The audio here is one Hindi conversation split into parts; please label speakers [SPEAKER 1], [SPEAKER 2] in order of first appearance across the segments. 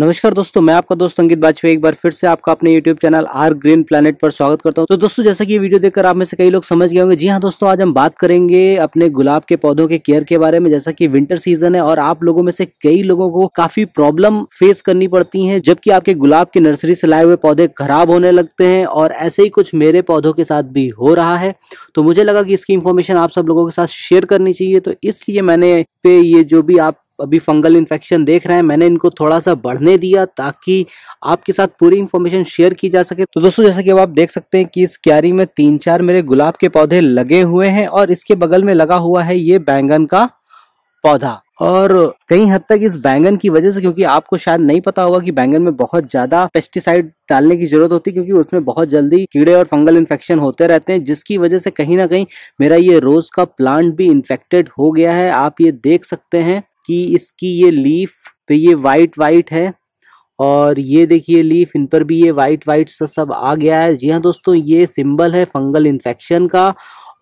[SPEAKER 1] नमस्कार दोस्तों मैं आपका दोस्त अंकित बाजपेयी एक बार फिर से आपका अपने YouTube channel our green planet पर स्वागत करता हूं तो दोस्तों जैसा कि ये वीडियो देखकर आप में से कई लोग समझ गए होंगे जी हां दोस्तों आज हम बात करेंगे अपने गुलाब के पौधों के केयर के बारे में जैसा कि विंटर सीजन है और आप लोगों में से कई लोगों को काफी प्रॉब्लम फेस करनी पड़ती है जबकि आपके गुलाब की नर्सरी से लाए हुए पौधे खराब होने लगते हैं और ऐसे ही कुछ मेरे पौधों के साथ भी हो रहा है तो मुझे लगा कि इसकी इन्फॉर्मेशन आप सब लोगों के साथ शेयर करनी चाहिए तो इसलिए मैंने पे ये जो भी आप अभी फंगल इन्फेक्शन देख रहे हैं मैंने इनको थोड़ा सा बढ़ने दिया ताकि आपके साथ पूरी इन्फॉर्मेशन शेयर की जा सके तो दोस्तों जैसा कि अब आप देख सकते हैं कि इस क्यारी में तीन चार मेरे गुलाब के पौधे लगे हुए हैं और इसके बगल में लगा हुआ है ये बैंगन का पौधा और कई हद तक इस बैंगन की वजह से क्योंकि आपको शायद नहीं पता होगा कि बैंगन में बहुत ज्यादा पेस्टिसाइड डालने की जरूरत होती है क्योंकि उसमें बहुत जल्दी कीड़े और फंगल इन्फेक्शन होते रहते हैं जिसकी वजह से कहीं ना कहीं मेरा ये रोज का प्लांट भी इन्फेक्टेड हो गया है आप ये देख सकते हैं कि इसकी ये लीफ पे ये वाइट वाइट है और ये देखिए लीफ इन पर भी ये वाइट वाइट सा सब आ गया है जी हाँ दोस्तों ये सिंबल है फंगल इन्फेक्शन का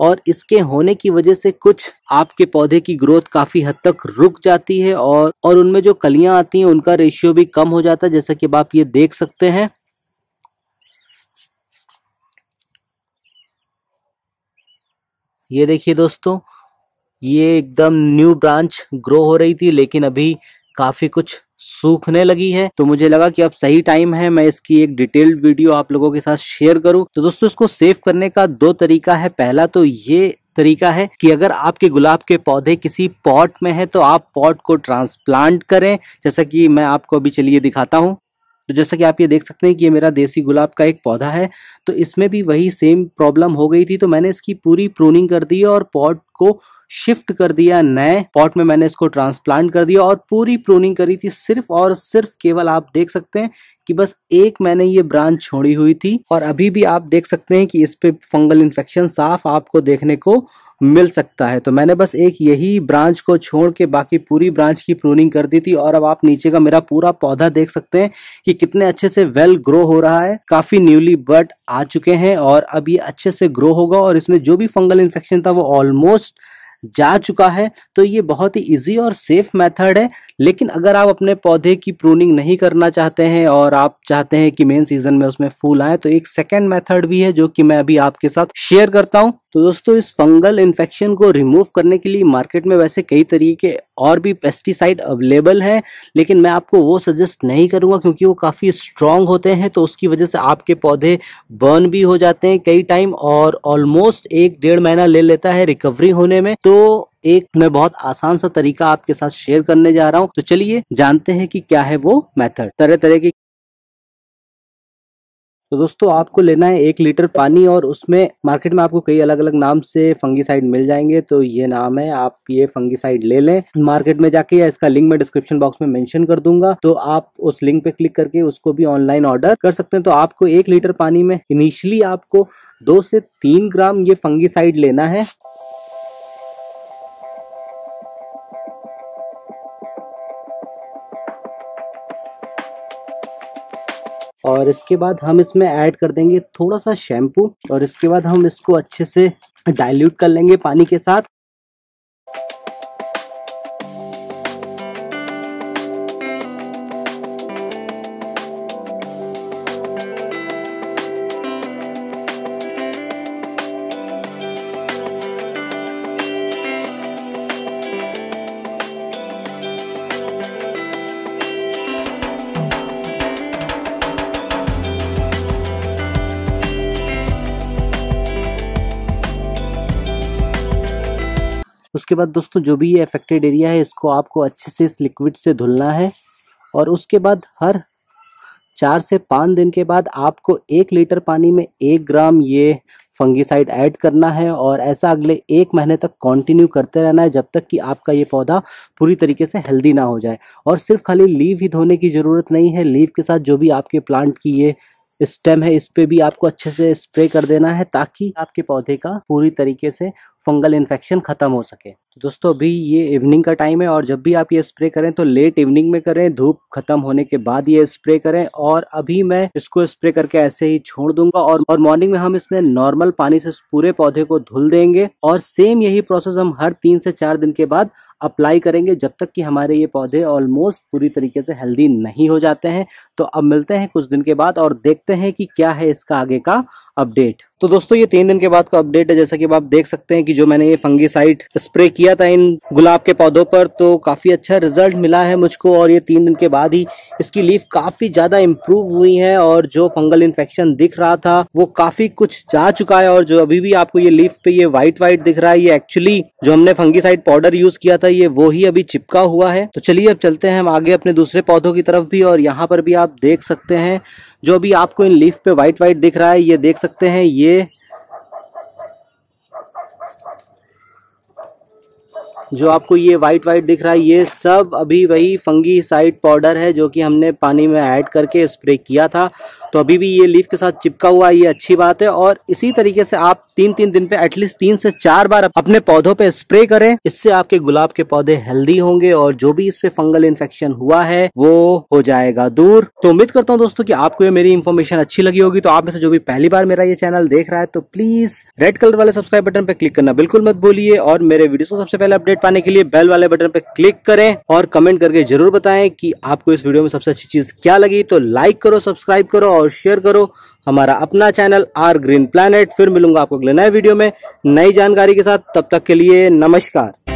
[SPEAKER 1] और इसके होने की वजह से कुछ आपके पौधे की ग्रोथ काफी हद तक रुक जाती है और और उनमें जो कलियां आती हैं उनका रेशियो भी कम हो जाता है जैसा कि आप ये देख सकते हैं ये देखिए दोस्तों ये एकदम न्यू ब्रांच ग्रो हो रही थी लेकिन अभी काफी कुछ सूखने लगी है तो मुझे लगा कि अब सही टाइम है मैं इसकी एक डिटेल्ड वीडियो आप लोगों के साथ शेयर करूं तो दोस्तों इसको सेव करने का दो तरीका है पहला तो ये तरीका है कि अगर आपके गुलाब के पौधे किसी पॉट में है तो आप पॉट को ट्रांसप्लांट करें जैसा कि मैं आपको अभी चलिए दिखाता हूँ तो जैसा कि आप ये देख सकते हैं कि ये मेरा देसी गुलाब का एक पौधा है तो इसमें भी वही सेम प्रॉब्लम हो गई थी तो मैंने इसकी पूरी प्रूनिंग कर दी और पॉट को शिफ्ट कर दिया नए पॉट में मैंने इसको ट्रांसप्लांट कर दिया और पूरी प्रूनिंग करी थी सिर्फ और सिर्फ केवल आप देख सकते हैं कि बस एक मैंने ये ब्रांच छोड़ी हुई थी और अभी भी आप देख सकते हैं कि इस पे फंगल इन्फेक्शन साफ आपको देखने को मिल सकता है तो मैंने बस एक यही ब्रांच को छोड़ के बाकी पूरी ब्रांच की प्रूनिंग कर दी थी और अब आप नीचे का मेरा पूरा पौधा देख सकते हैं कि कितने अच्छे से वेल ग्रो हो रहा है काफी न्यूली बर्ड आ चुके हैं और अब ये अच्छे से ग्रो होगा और इसमें जो भी फंगल इन्फेक्शन था वो ऑलमोस्ट जा चुका है तो ये बहुत ही इजी और सेफ मेथड है लेकिन अगर आप अपने पौधे की प्रूनिंग नहीं करना चाहते हैं और आप चाहते हैं कि मेन सीजन में उसमें फूल आए तो एक सेकेंड मेथड भी है जो कि मैं अभी आपके साथ शेयर करता हूँ तो दोस्तों इस फंगल इन्फेक्शन को रिमूव करने के लिए मार्केट में वैसे कई तरीके और भी पेस्टिसाइड अवेलेबल हैं लेकिन मैं आपको वो सजेस्ट नहीं करूँगा क्योंकि वो काफ़ी स्ट्रांग होते हैं तो उसकी वजह से आपके पौधे बर्न भी हो जाते हैं कई टाइम और ऑलमोस्ट एक डेढ़ महीना ले लेता है रिकवरी होने में तो एक मैं बहुत आसान सा तरीका आपके साथ शेयर करने जा रहा हूँ तो चलिए जानते हैं कि क्या है वो मेथड तरह तरह की तो दोस्तों आपको लेना है एक लीटर पानी और उसमें मार्केट में आपको कई अलग अलग नाम से फंगीसाइड मिल जाएंगे तो ये नाम है आप ये फंगीसाइड ले लें मार्केट में जाके या इसका लिंक मैं डिस्क्रिप्शन बॉक्स में मेंशन कर दूंगा तो आप उस लिंक पे क्लिक करके उसको भी ऑनलाइन ऑर्डर कर सकते हैं तो आपको एक लीटर पानी में इनिशियली आपको दो से तीन ग्राम ये फंगीसाइड लेना है और इसके बाद हम इसमें ऐड कर देंगे थोड़ा सा शैम्पू और इसके बाद हम इसको अच्छे से डाइल्यूट कर लेंगे पानी के साथ उसके बाद दोस्तों जो भी ये अफेक्टेड एरिया है इसको आपको अच्छे से इस लिक्विड से धुलना है और उसके बाद हर चार से पाँच दिन के बाद आपको एक लीटर पानी में एक ग्राम ये फंगिसाइड ऐड करना है और ऐसा अगले एक महीने तक कंटिन्यू करते रहना है जब तक कि आपका ये पौधा पूरी तरीके से हेल्दी ना हो जाए और सिर्फ खाली लीव ही धोने की ज़रूरत नहीं है लीव के साथ जो भी आपके प्लांट की ये स्टेम है इस पे भी आपको अच्छे से स्प्रे कर देना है ताकि आपके पौधे का पूरी तरीके से फंगल इन्फेक्शन खत्म हो सके तो दोस्तों अभी ये इवनिंग का टाइम है और जब भी आप ये स्प्रे करें तो लेट इवनिंग में करें धूप खत्म होने के बाद ये स्प्रे करें और अभी मैं इसको स्प्रे करके ऐसे ही छोड़ दूंगा और और मॉर्निंग में हम इसमें नॉर्मल पानी से पूरे पौधे को धुल देंगे और सेम यही प्रोसेस हम हर तीन से चार दिन के बाद अप्लाई करेंगे जब तक कि हमारे ये पौधे ऑलमोस्ट पूरी तरीके से हेल्दी नहीं हो जाते हैं तो अब मिलते हैं कुछ दिन के बाद और देखते हैं कि क्या है इसका आगे का अपडेट तो दोस्तों ये तीन दिन के बाद का अपडेट है जैसा कि आप देख सकते हैं कि जो मैंने ये फंगीसाइड स्प्रे किया था इन गुलाब के पौधों पर तो काफ़ी अच्छा रिजल्ट मिला है मुझको और ये तीन दिन के बाद ही इसकी लीफ काफ़ी ज़्यादा इम्प्रूव हुई है और जो फंगल इन्फेक्शन दिख रहा था वो काफ़ी कुछ जा चुका है और जो अभी भी आपको ये लीफ पे ये व्हाइट व्हाइट दिख रहा है ये एक्चुअली जो हमने फंगीसाइड पाउडर यूज़ किया था ये वो ही अभी चिपका हुआ है तो चलिए अब चलते हैं हम आगे अपने दूसरे पौधों की तरफ भी और यहाँ पर भी आप देख सकते हैं जो अभी आपको इन लीफ पे व्हाइट व्हाइट दिख रहा है ये देख सकते हैं ये जो आपको ये वाइट वाइट दिख रहा है ये सब अभी वही फंगी साइड पाउडर है जो कि हमने पानी में ऐड करके स्प्रे किया था तो अभी भी ये लीफ के साथ चिपका हुआ ये अच्छी बात है और इसी तरीके से आप तीन तीन दिन पे एटलीस्ट तीन से चार बार अपने पौधों पे स्प्रे करें इससे आपके गुलाब के पौधे हेल्दी होंगे और जो भी इस पे फंगल इन्फेक्शन हुआ है वो हो जाएगा दूर तो उम्मीद करता हूँ दोस्तों की आपको ये मेरी इन्फॉर्मेशन अच्छी लगी होगी तो आप में से जो भी पहली बार मेरा ये चैनल देख रहा है तो प्लीज रेड कलर वाले सब्सक्राइब बटन पर क्लिक करना बिल्कुल मत भूलिए और मेरे वीडियो को सबसे पहले अपडेट पाने के लिए बेल वाले बटन पर क्लिक करें और कमेंट करके जरूर बताएं कि आपको इस वीडियो में सबसे अच्छी चीज क्या लगी तो लाइक करो सब्सक्राइब करो और शेयर करो हमारा अपना चैनल आर ग्रीन प्लान फिर मिलूंगा आपको अगले नए वीडियो में नई जानकारी के साथ तब तक के लिए नमस्कार